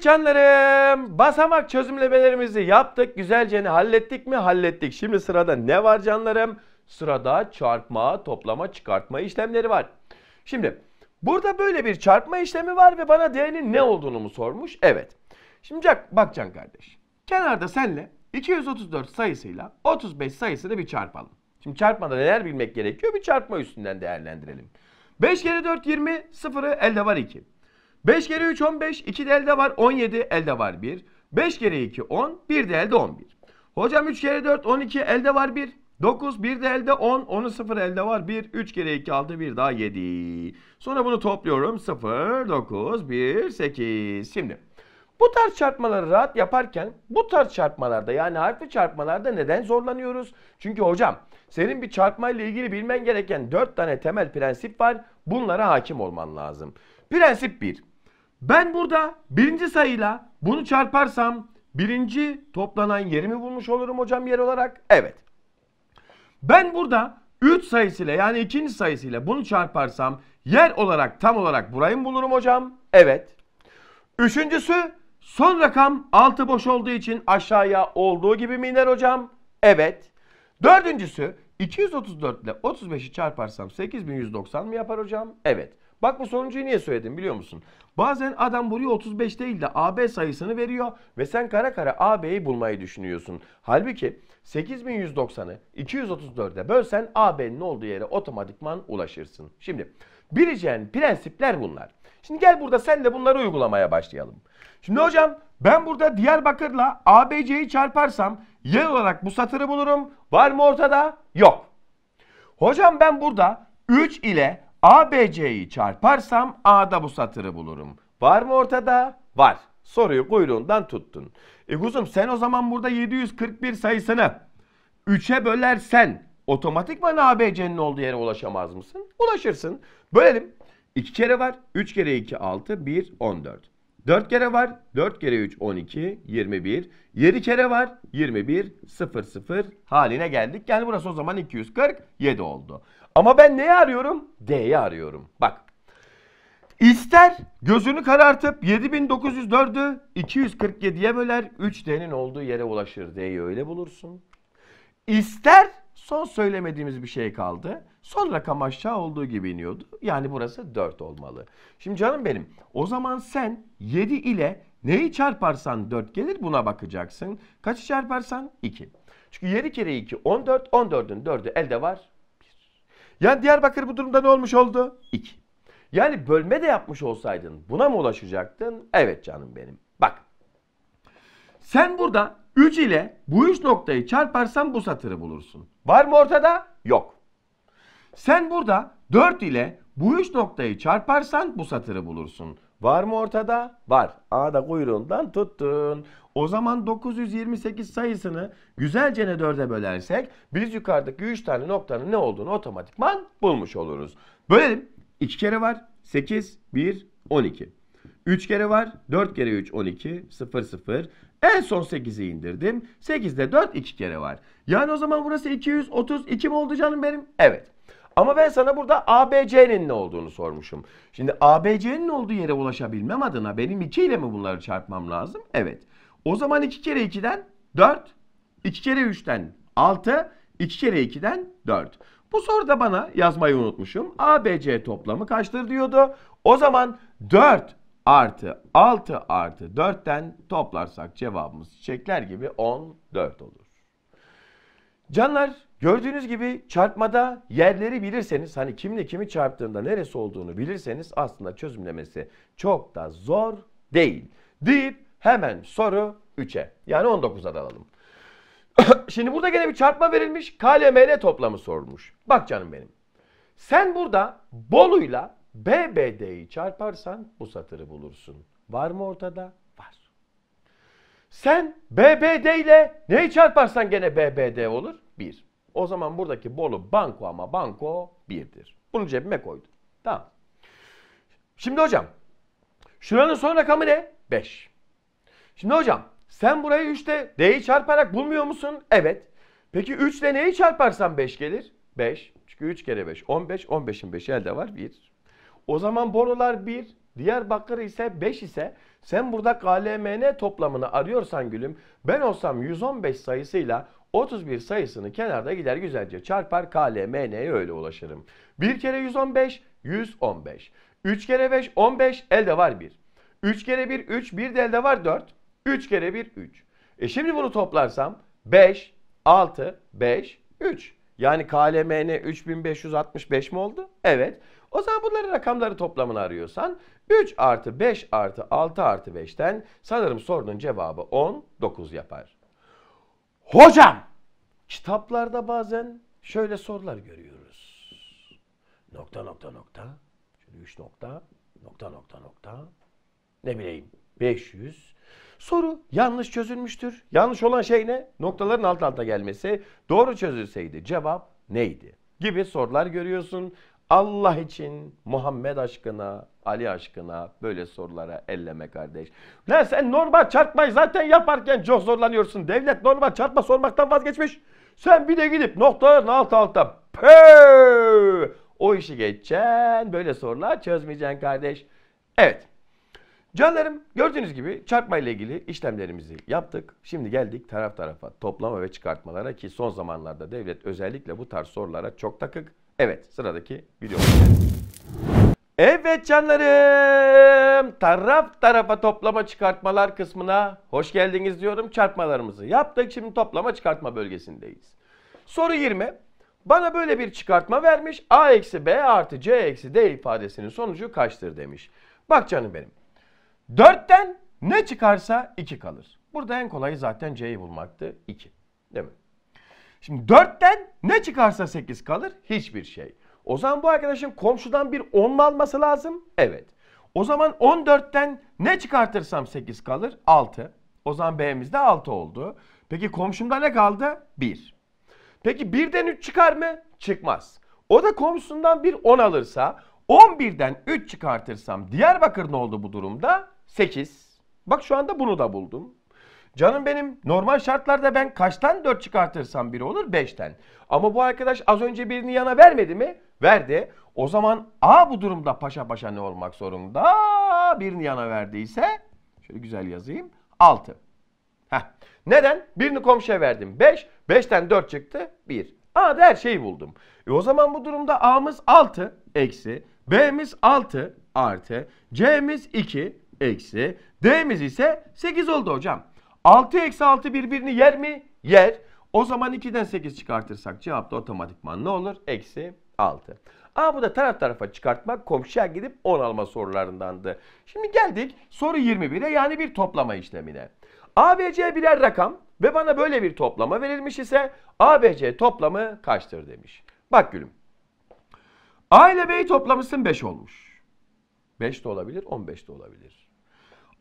canlarım basamak çözümlemelerimizi yaptık. Güzelce ne hallettik mi? Hallettik. Şimdi sırada ne var canlarım? Sırada çarpma, toplama, çıkartma işlemleri var. Şimdi burada böyle bir çarpma işlemi var ve bana değerinin ne olduğunu mu sormuş? Evet. Şimdi bak Can kardeş. Kenarda senle 234 sayısıyla 35 sayısını bir çarpalım. Şimdi çarpmada neler bilmek gerekiyor? Bir çarpma üstünden değerlendirelim. 5 kere 4 20, 0'ı elde var 2. 5 kere 3 15. 2 de elde var 17. Elde var 1. 5 kere 2 10. 1 de elde 11. Hocam 3 kere 4 12. Elde var 1. 9 1 de elde 10. 10'u 0 elde var 1. 3 kere 2 6 1 daha 7. Sonra bunu topluyorum. 0 9 1 8. Şimdi bu tarz çarpmaları rahat yaparken bu tarz çarpmalarda yani harfli çarpmalarda neden zorlanıyoruz? Çünkü hocam senin bir çarpmayla ilgili bilmen gereken 4 tane temel prensip var. Bunlara hakim olman lazım. Prensip 1. Ben burada birinci sayıyla bunu çarparsam birinci toplanan yerimi bulmuş olurum hocam yer olarak. Evet. Ben burada 3 sayısıyla yani ikinci sayısıyla bunu çarparsam yer olarak tam olarak burayı mı bulurum hocam? Evet. Üçüncüsü son rakam 6 boş olduğu için aşağıya olduğu gibi mi iner hocam? Evet. Dördüncüsü 234 ile 35'i çarparsam 8190 mı yapar hocam? Evet. Bak bu sonucuyu niye söyledim biliyor musun? Bazen adam buraya 35 değil de AB sayısını veriyor ve sen kara kara AB'yi bulmayı düşünüyorsun. Halbuki 8190'ı 234'e bölsen AB'nin olduğu yere otomatikman ulaşırsın. Şimdi bileceğin prensipler bunlar. Şimdi gel burada sen de bunları uygulamaya başlayalım. Şimdi hocam ben burada Diyarbakır'la ABC'yi çarparsam yer olarak bu satırı bulurum. Var mı ortada? Yok. Hocam ben burada 3 ile ABC'yi çarparsam A'da bu satırı bulurum. Var mı ortada? Var. Soruyu kuyruğundan tuttun. E kuzum sen o zaman burada 741 sayısını 3'e bölersen otomatikman ABC'nin olduğu yere ulaşamaz mısın? Ulaşırsın. Bölelim. 2 kere var. 3 kere 2 6 1 14. 4 kere var. 4 kere 3 12 21. 7 kere var. 21 0 0 haline geldik. Yani burası o zaman 247 oldu. Ama ben neyi arıyorum? D'yi arıyorum. Bak. İster gözünü karartıp 7904'ü 247'ye böler 3D'nin olduğu yere ulaşır. D'yi öyle bulursun. İster son söylemediğimiz bir şey kaldı. Son rakam aşağı olduğu gibi iniyordu. Yani burası 4 olmalı. Şimdi canım benim o zaman sen 7 ile neyi çarparsan 4 gelir buna bakacaksın. Kaçı çarparsan 2. Çünkü 7 kere 2 14. 14'ün 4'ü elde var yani Diyarbakır bu durumda ne olmuş oldu? İki. Yani bölme de yapmış olsaydın buna mı ulaşacaktın? Evet canım benim. Bak. Sen burada 3 ile bu 3 noktayı çarparsan bu satırı bulursun. Var mı ortada? Yok. Sen burada 4 ile bu 3 noktayı çarparsan bu satırı bulursun. Var mı ortada? Var. A'da kuyruğundan tuttun. O zaman 928 sayısını güzelce ne 4'e bölersek biz yukarıdaki 3 tane noktanın ne olduğunu otomatikman bulmuş oluruz. Bölelim. 2 kere var. 8, 1, 12. 3 kere var. 4 kere 3, 12, 0, 0. En son 8'i indirdim. 8'de 4, 2 kere var. Yani o zaman burası 232 mi oldu canım benim? Evet. Ama ben sana burada ABC'nin ne olduğunu sormuşum. Şimdi ABC'nin olduğu yere ulaşabilmem adına benim 2 ile mi bunları çarpmam lazım? Evet. O zaman 2 kere 2'den 4, 2 kere 3'ten 6, 2 kere 2'den 4. Bu soruda bana yazmayı unutmuşum. ABC toplamı kaçtır diyordu. O zaman 4 artı 6 artı 4'ten toplarsak cevabımız çiçekler gibi 14 olur. Canlar gördüğünüz gibi çarpmada yerleri bilirseniz hani kimle kimi çarptığında neresi olduğunu bilirseniz aslında çözümlemesi çok da zor değil deyip Hemen soru 3'e. Yani 19'a dalalım. Şimdi burada gene bir çarpma verilmiş. KLML toplamı sorulmuş. Bak canım benim. Sen burada Bolu'yla BBD'yi çarparsan bu satırı bulursun. Var mı ortada? Var. Sen BBD ile neyi çarparsan gene BBD olur? 1. O zaman buradaki Bolu banko ama banko 1'dir. Bunu cebime koydum. Tamam. Şimdi hocam şuranın son rakamı ne? 5. Şimdi hocam sen burayı 3'te D'yi çarparak bulmuyor musun? Evet. Peki 3 neyi çarparsan 5 gelir? 5. Çünkü 3 kere 5 15. 15'in 5'i elde var 1. O zaman Bolular 1, bakır ise 5 ise sen burada KLMN toplamını arıyorsan gülüm ben olsam 115 sayısıyla 31 sayısını kenarda gider güzelce çarpar KLMN'ye öyle ulaşırım. 1 kere 115 115. 3 kere 5 15 elde var 1. 3 kere 1 3 1 de elde var 4. 3 kere 1 3. E şimdi bunu toplarsam 5, 6, 5, 3. Yani KLMN 3565 mi oldu? Evet. O zaman bunların rakamları toplamını arıyorsan 3 artı 5 artı 6 artı 5'ten sanırım sorunun cevabı 19 yapar. Hocam kitaplarda bazen şöyle sorular görüyoruz. Nokta nokta nokta. şimdi 3 nokta nokta nokta nokta. Ne bileyim 500. Soru yanlış çözülmüştür. Yanlış olan şey ne? Noktaların alt alta gelmesi. Doğru çözülseydi cevap neydi? Gibi sorular görüyorsun. Allah için, Muhammed aşkına, Ali aşkına böyle sorulara elleme kardeş. Ne sen normal çarpmayı zaten yaparken çok zorlanıyorsun. Devlet normal çarpma sormaktan vazgeçmiş. Sen bir de gidip noktaların alt alta pöööö o işi geçeceksin. Böyle sorular çözmeyeceksin kardeş. Evet. Canlarım gördüğünüz gibi çarpma ile ilgili işlemlerimizi yaptık. Şimdi geldik taraf tarafa toplama ve çıkartmalara ki son zamanlarda devlet özellikle bu tarz sorulara çok takık. Evet sıradaki videomuz. Evet canlarım taraf tarafa toplama çıkartmalar kısmına hoş geldiniz diyorum çarpmalarımızı yaptık. Şimdi toplama çıkartma bölgesindeyiz. Soru 20. Bana böyle bir çıkartma vermiş a eksi b artı c eksi d ifadesinin sonucu kaçtır demiş. Bak canım benim 4'ten ne çıkarsa 2 kalır. Burada en kolayı zaten C'yi bulmaktı. 2. Değil mi? Şimdi 4'ten ne çıkarsa 8 kalır. Hiçbir şey. O zaman bu arkadaşın komşudan bir 10 alması lazım? Evet. O zaman 14'ten ne çıkartırsam 8 kalır? 6. O zaman B'miz de 6 oldu. Peki komşumda ne kaldı? 1. Peki 1'den 3 çıkar mı? Çıkmaz. O da komşusundan bir 10 alırsa 11'den 3 çıkartırsam Diyarbakır ne oldu bu durumda? 8. Bak şu anda bunu da buldum. Canım benim normal şartlarda ben kaçtan 4 çıkartırsam biri olur? 5'ten. Ama bu arkadaş az önce birini yana vermedi mi? Verdi. O zaman A bu durumda paşa paşa ne olmak zorunda? Birini yana verdiyse şöyle güzel yazayım. 6. Heh. Neden? Birini komşuya verdim. 5. 5'ten 4 çıktı. 1. A'da her şeyi buldum. E o zaman bu durumda A'mız 6 eksi. B'miz 6 artı. C'miz 2 eksi. D'miz ise 8 oldu hocam. 6 eksi 6 birbirini yer mi? Yer. O zaman 2'den 8 çıkartırsak cevap da otomatikman ne olur? Eksi 6. Ama bu da taraf tarafa çıkartmak komşuya gidip 10 alma sorularındandı. Şimdi geldik soru 21'e yani bir toplama işlemine. ABC birer rakam ve bana böyle bir toplama verilmiş ise ABC toplamı kaçtır demiş. Bak gülüm. A ile B toplamışsın 5 olmuş. 5 de olabilir, 15 de olabilir.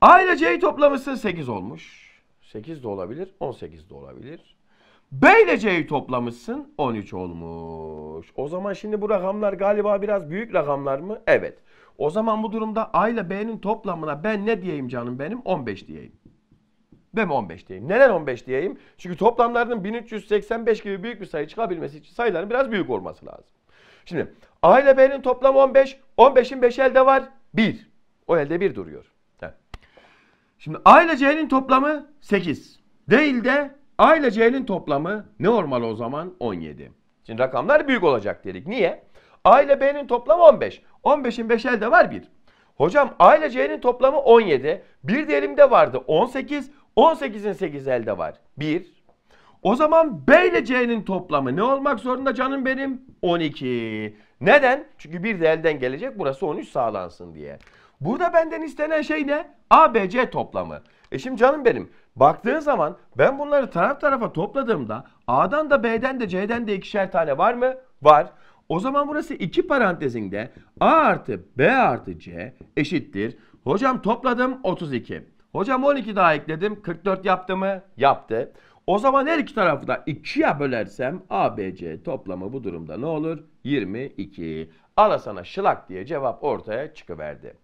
A ile C'yi toplamışsın 8 olmuş. 8 de olabilir, 18 de olabilir. B ile C'yi toplamışsın 13 olmuş. O zaman şimdi bu rakamlar galiba biraz büyük rakamlar mı? Evet. O zaman bu durumda A ile B'nin toplamına ben ne diyeyim canım benim? 15 diyeyim. Ben mi 15 diyeyim? Neden 15 diyeyim? Çünkü toplamlarının 1385 gibi büyük bir sayı çıkabilmesi için sayıların biraz büyük olması lazım. Şimdi A ile B'nin toplamı 15. 15'in 5 elde var. 1. O elde 1 duruyor. Şimdi A ile C'nin toplamı 8. Değil de A ile C'nin toplamı ne normal o zaman? 17. Şimdi rakamlar büyük olacak dedik. Niye? A ile B'nin toplamı 15. 15'in 5 elde var 1. Hocam A ile C'nin toplamı 17. 1 de elimde vardı 18. 18'in 8 elde var. 1. O zaman B ile C'nin toplamı ne olmak zorunda canım benim? 12. Neden? Çünkü bir de elden gelecek burası 13 sağlansın diye. Burada benden istenen şey ne? ABC toplamı. E şimdi canım benim baktığın zaman ben bunları taraf tarafa topladığımda A'dan da B'den de C'den de ikişer tane var mı? Var. O zaman burası iki parantezinde A artı B artı C eşittir. Hocam topladım 32. Hocam 12 daha ekledim 44 yaptı mı? Yaptı. O zaman her iki tarafı da 2'ye bölersem ABC toplamı bu durumda ne olur? 22. Ala sana şılak diye cevap ortaya çıkıverdi.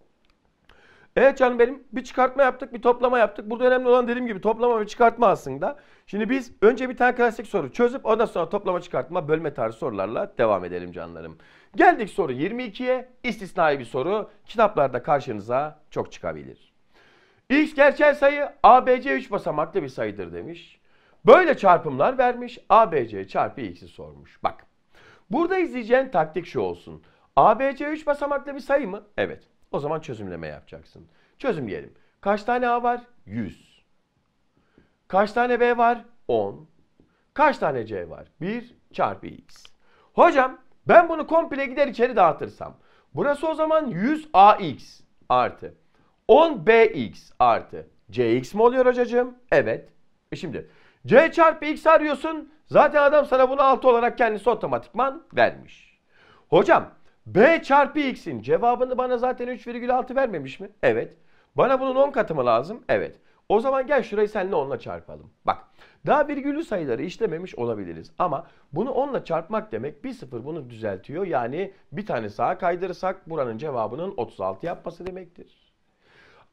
Evet canım benim bir çıkartma yaptık bir toplama yaptık. Burada önemli olan dediğim gibi toplama ve çıkartma aslında. Şimdi biz önce bir tane klasik soru çözüp ondan sonra toplama çıkartma bölme tarzı sorularla devam edelim canlarım. Geldik soru 22'ye istisnai bir soru kitaplarda karşınıza çok çıkabilir. X gerçel sayı ABC 3 basamaklı bir sayıdır demiş. Böyle çarpımlar vermiş. ABC çarpı x'i sormuş. Bak. Burada izleyeceğin taktik şu olsun. ABC 3 basamaklı bir sayı mı? Evet. O zaman çözümleme yapacaksın. Çözümleyelim. Kaç tane A var? 100. Kaç tane B var? 10. Kaç tane C var? 1 çarpı x. Hocam ben bunu komple gider içeri dağıtırsam. Burası o zaman 100 AX artı 10 BX artı CX mi oluyor hocacığım? Evet. E şimdi C çarpı X arıyorsun. Zaten adam sana bunu 6 olarak kendisi otomatikman vermiş. Hocam B çarpı X'in cevabını bana zaten 3,6 vermemiş mi? Evet. Bana bunun 10 katı mı lazım? Evet. O zaman gel şurayı seninle 10'la çarpalım. Bak daha virgülü sayıları işlememiş olabiliriz. Ama bunu 10'la çarpmak demek bir sıfır bunu düzeltiyor. Yani bir tane sağa kaydırırsak buranın cevabının 36 yapması demektir.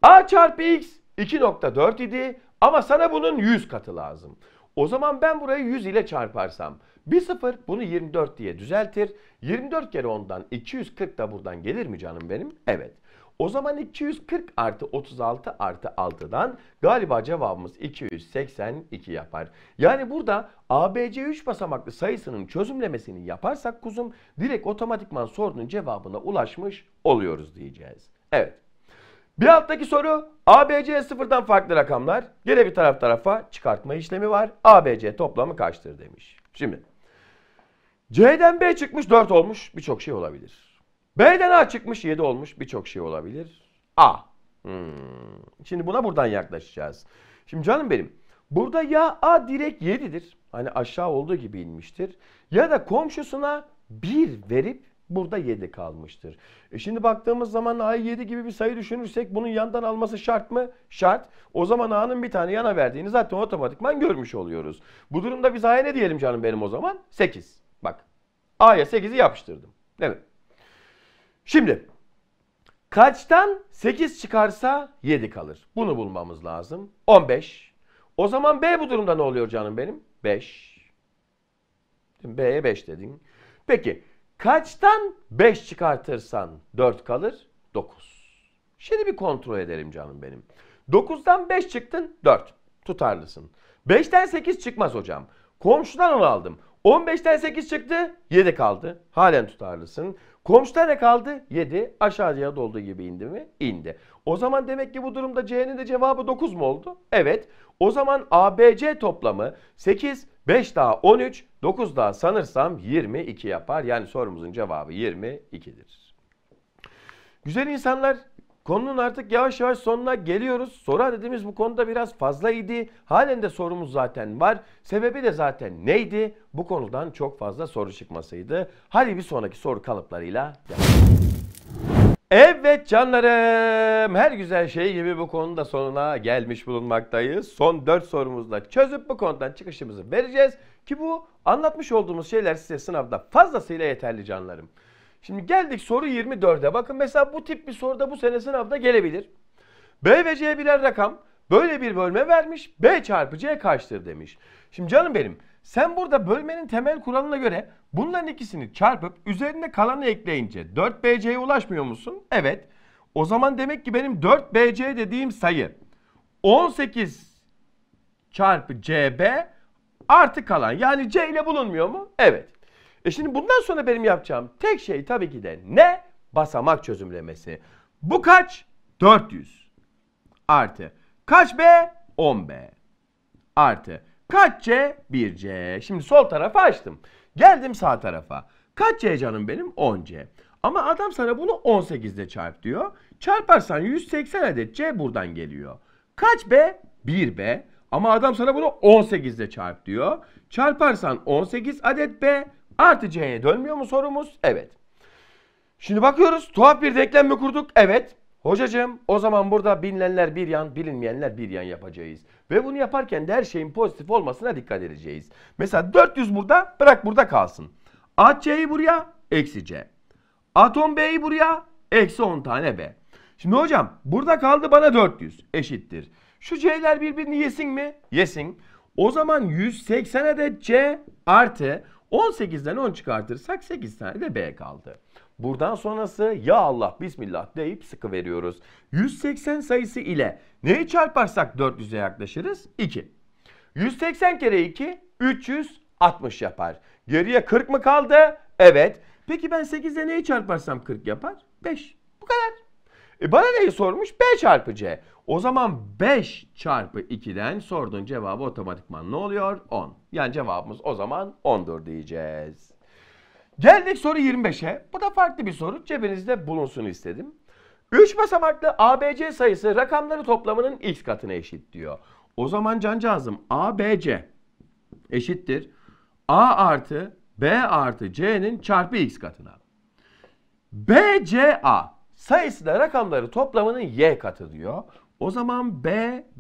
A çarpı X 2.4 idi. Ama sana bunun 100 katı lazım. O zaman ben burayı 100 ile çarparsam bir sıfır bunu 24 diye düzeltir. 24 kere 10'dan 240 da buradan gelir mi canım benim? Evet. O zaman 240 artı 36 artı 6'dan galiba cevabımız 282 yapar. Yani burada ABC 3 basamaklı sayısının çözümlemesini yaparsak kuzum direkt otomatikman sorunun cevabına ulaşmış oluyoruz diyeceğiz. Evet bir alttaki soru ABC sıfırdan farklı rakamlar. Gene bir taraf tarafa çıkartma işlemi var. ABC toplamı kaçtır demiş. Şimdi C'den B çıkmış 4 olmuş birçok şey olabilir. B'den A çıkmış 7 olmuş birçok şey olabilir. A. Hmm. Şimdi buna buradan yaklaşacağız. Şimdi canım benim burada ya A direkt 7'dir. Hani aşağı olduğu gibi inmiştir. Ya da komşusuna 1 verip Burada 7 kalmıştır. E şimdi baktığımız zaman A'yı 7 gibi bir sayı düşünürsek bunun yandan alması şart mı? Şart. O zaman A'nın bir tane yana verdiğini zaten otomatikman görmüş oluyoruz. Bu durumda biz A'ya ne diyelim canım benim o zaman? 8. Bak. A'ya 8'i yapıştırdım. Değil mi? Şimdi kaçtan 8 çıkarsa 7 kalır. Bunu bulmamız lazım. 15. O zaman B bu durumda ne oluyor canım benim? 5. B'ye 5 dedin. Peki Kaçtan 5 çıkartırsan 4 kalır 9. Şimdi bir kontrol edelim canım benim. 9'dan 5 çıktın 4. Tutarlısın. 5'ten 8 çıkmaz hocam. Komşudan onu aldım. 15'ten 8 çıktı 7 kaldı. Halen tutarlısın. Komşuda ne kaldı? 7. Aşağıya dolduğu gibi indi mi? İndi. O zaman demek ki bu durumda C'nin de cevabı 9 mu oldu? Evet. O zaman ABC toplamı 8, 5 daha 13, 9 daha sanırsam 22 yapar. Yani sorumuzun cevabı 22'dir. Güzel insanlar Konunun artık yavaş yavaş sonuna geliyoruz. Soru dediğimiz bu konuda biraz fazla idi. Halen de sorumuz zaten var. Sebebi de zaten neydi? Bu konudan çok fazla soru çıkmasıydı. Hadi bir sonraki soru kalıplarıyla devam Evet canlarım her güzel şey gibi bu konuda sonuna gelmiş bulunmaktayız. Son 4 sorumuzla çözüp bu konudan çıkışımızı vereceğiz. Ki bu anlatmış olduğumuz şeyler size sınavda fazlasıyla yeterli canlarım. Şimdi geldik soru 24'e. Bakın mesela bu tip bir soruda bu sene sınavda gelebilir. B ve C birer rakam. Böyle bir bölme vermiş. B çarpı C kaçtır demiş. Şimdi canım benim sen burada bölmenin temel kuralına göre bunların ikisini çarpıp üzerinde kalanı ekleyince 4BC'ye ulaşmıyor musun? Evet. O zaman demek ki benim 4BC dediğim sayı 18 çarpı CB artı kalan yani C ile bulunmuyor mu? Evet. E şimdi bundan sonra benim yapacağım tek şey tabii ki de ne? Basamak çözümlemesi. Bu kaç? 400. Artı. Kaç B? 10 B. Artı. Kaç C? 1 C. Şimdi sol tarafa açtım. Geldim sağ tarafa. Kaç C canım benim? 10 C. Ama adam sana bunu 18 ile çarp diyor. Çarparsan 180 adet C buradan geliyor. Kaç B? 1 B. Ama adam sana bunu 18 ile çarp diyor. Çarparsan 18 adet B. Artı C'ye dönmüyor mu sorumuz? Evet. Şimdi bakıyoruz. Tuhaf bir denklem mi kurduk? Evet. Hocacığım o zaman burada bilinenler bir yan, bilinmeyenler bir yan yapacağız. Ve bunu yaparken de her şeyin pozitif olmasına dikkat edeceğiz. Mesela 400 burada, bırak burada kalsın. At C'yi buraya, eksi C. 10 B'yi buraya, eksi 10 tane B. Şimdi hocam burada kaldı bana 400 eşittir. Şu C'ler birbirini yesin mi? Yesin. O zaman 180 de C artı 18'den 10 çıkartırsak 8 tane de B kaldı. Buradan sonrası ya Allah bismillah deyip sıkı veriyoruz. 180 sayısı ile neyi çarparsak 400'e yaklaşırız? 2. 180 kere 2 360 yapar. Geriye 40 mı kaldı? Evet. Peki ben 8'de neyi çarparsam 40 yapar? 5. Bu kadar. E bana neyi sormuş? B çarpı C. O zaman 5 çarpı 2'den sorduğun cevabı otomatikman ne oluyor? 10. Yani cevabımız o zaman 10'dur diyeceğiz. Geldik soru 25'e. Bu da farklı bir soru. Cebinizde bulunsun istedim. 3 basamaklı ABC sayısı rakamları toplamının x katına eşit diyor. O zaman cancağızım ABC eşittir. A artı B artı C'nin çarpı x katına. BCA sayısı da rakamları toplamının y katı diyor. O zaman B,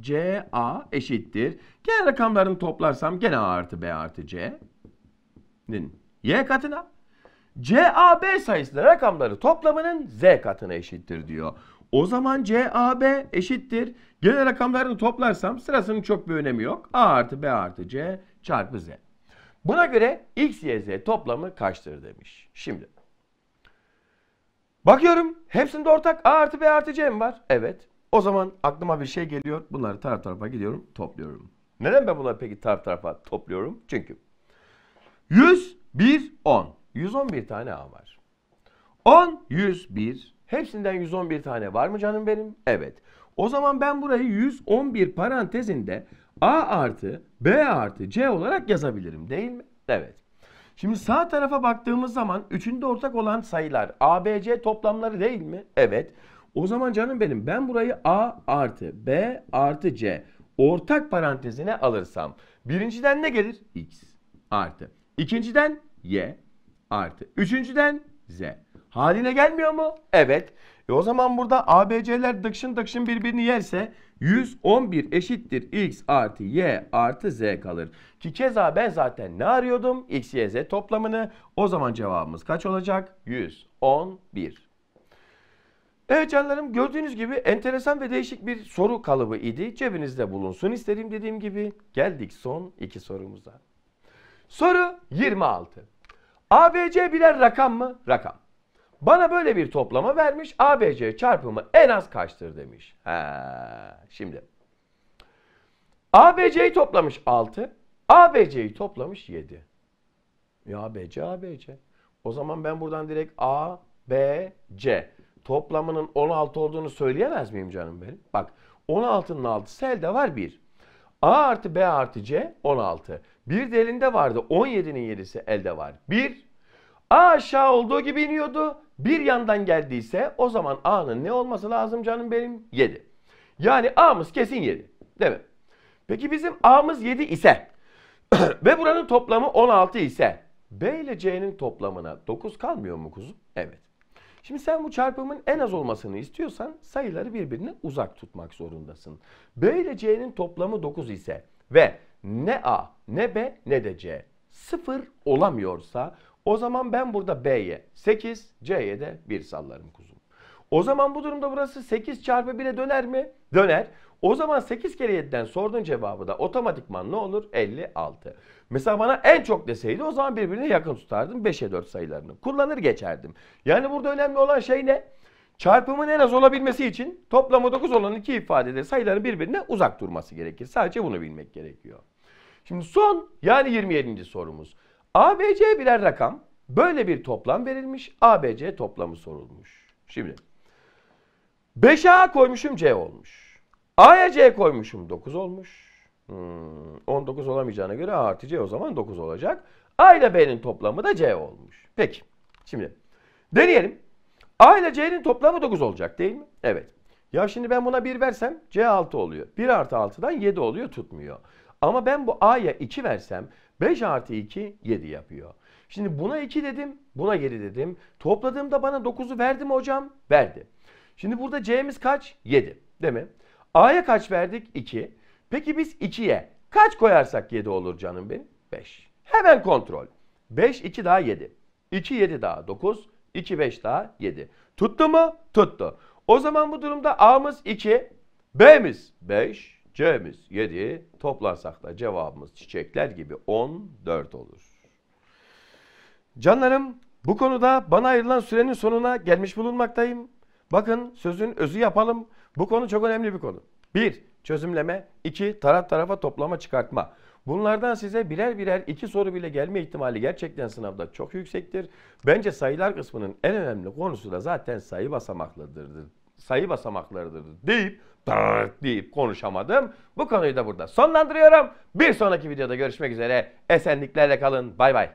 C, A eşittir. Genel rakamlarını toplarsam gene A artı B artı C'nin Y katına. C, A, B sayısının rakamları toplamının Z katına eşittir diyor. O zaman C, A, B eşittir. Genel rakamlarını toplarsam sırasının çok bir önemi yok. A artı B artı C çarpı Z. Buna göre X, Y, Z toplamı kaçtır demiş. Şimdi. Bakıyorum hepsinde ortak A artı B artı C mi var? Evet. O zaman aklıma bir şey geliyor. Bunları taraf tarafa gidiyorum, topluyorum. Neden ben bunları peki taraf tarafa topluyorum? Çünkü 100, 1, 10. 111 tane A var. 10, 101. Hepsinden 111 tane var mı canım benim? Evet. O zaman ben burayı 111 parantezinde A artı B artı C olarak yazabilirim değil mi? Evet. Şimdi sağ tarafa baktığımız zaman üçünde ortak olan sayılar a, b, c toplamları değil mi? Evet. O zaman canım benim ben burayı A artı B artı C ortak parantezine alırsam birinciden ne gelir? X artı. İkinciden Y artı. Üçüncüden Z. Haline gelmiyor mu? Evet. E o zaman burada ABC'ler dıkşın dıkşın birbirini yerse 111 eşittir x artı y artı z kalır. Ki keza ben zaten ne arıyordum? x, y, z toplamını. O zaman cevabımız kaç olacak? 111. Evet canlarım gördüğünüz gibi enteresan ve değişik bir soru kalıbı idi. Cebinizde bulunsun isterim dediğim gibi. Geldik son iki sorumuza. Soru 26. ABC birer rakam mı? Rakam. Bana böyle bir toplama vermiş. ABC çarpımı en az kaçtır demiş. Ha, şimdi. ABC'yi toplamış 6. ABC'yi toplamış 7. Ya ABC ABC. O zaman ben buradan direkt A, B, C toplamının 16 olduğunu söyleyemez miyim canım benim? Bak 16'nın 6'sı elde var 1. A artı B artı C 16. Bir de vardı 17'nin 7'si elde var 1. A aşağı olduğu gibi iniyordu. Bir yandan geldiyse o zaman A'nın ne olması lazım canım benim? 7. Yani A'mız kesin 7. Değil mi? Peki bizim A'mız 7 ise ve buranın toplamı 16 ise B ile C'nin toplamına 9 kalmıyor mu kuzum? Evet. Şimdi sen bu çarpımın en az olmasını istiyorsan sayıları birbirine uzak tutmak zorundasın. Böyle C'nin toplamı 9 ise ve ne A ne B ne de C 0 olamıyorsa o zaman ben burada B'ye 8 C'ye de 1 sallarım kuzum. O zaman bu durumda burası 8 çarpı 1'e döner mi? Döner. O zaman 8 kere 7'den sorduğun cevabı da otomatikman ne olur? 56. Mesela bana en çok deseydi o zaman birbirine yakın tutardım 5'e 4 sayılarını. Kullanır geçerdim. Yani burada önemli olan şey ne? Çarpımın en az olabilmesi için toplamı 9 olan iki ifadede sayıların birbirine uzak durması gerekir. Sadece bunu bilmek gerekiyor. Şimdi son yani 27. sorumuz. ABC birer rakam. Böyle bir toplam verilmiş. ABC toplamı sorulmuş. Şimdi 5A koymuşum C olmuş. A'ya C koymuşum. 9 olmuş. Hmm, 19 olamayacağına göre A artı C o zaman 9 olacak. A ile B'nin toplamı da C olmuş. Peki. Şimdi deneyelim. A ile C'nin toplamı 9 olacak değil mi? Evet. Ya şimdi ben buna 1 versem C 6 oluyor. 1 artı 6'dan 7 oluyor tutmuyor. Ama ben bu A'ya 2 versem 5 artı 2 7 yapıyor. Şimdi buna 2 dedim, buna 7 dedim. Topladığımda bana 9'u verdi mi hocam? Verdi. Şimdi burada C'miz kaç? 7 değil mi? A'ya kaç verdik? 2. Peki biz 2'ye kaç koyarsak 7 olur canım benim? 5. Hemen kontrol. 5, 2 daha 7. 2, 7 daha 9. 2, 5 daha 7. Tuttu mu? Tuttu. O zaman bu durumda A'mız 2, B'miz 5, C'miz 7. Toplarsak da cevabımız çiçekler gibi 14 olur. Canlarım bu konuda bana ayrılan sürenin sonuna gelmiş bulunmaktayım. Bakın sözün özü yapalım. Bu konu çok önemli bir konu. Bir, çözümleme. iki taraf tarafa toplama çıkartma. Bunlardan size birer birer iki soru bile gelme ihtimali gerçekten sınavda çok yüksektir. Bence sayılar kısmının en önemli konusu da zaten sayı basamaklarıdır. Sayı basamaklarıdır deyip deyip konuşamadım. Bu konuyu da burada sonlandırıyorum. Bir sonraki videoda görüşmek üzere. Esenliklerle kalın. Bay bay.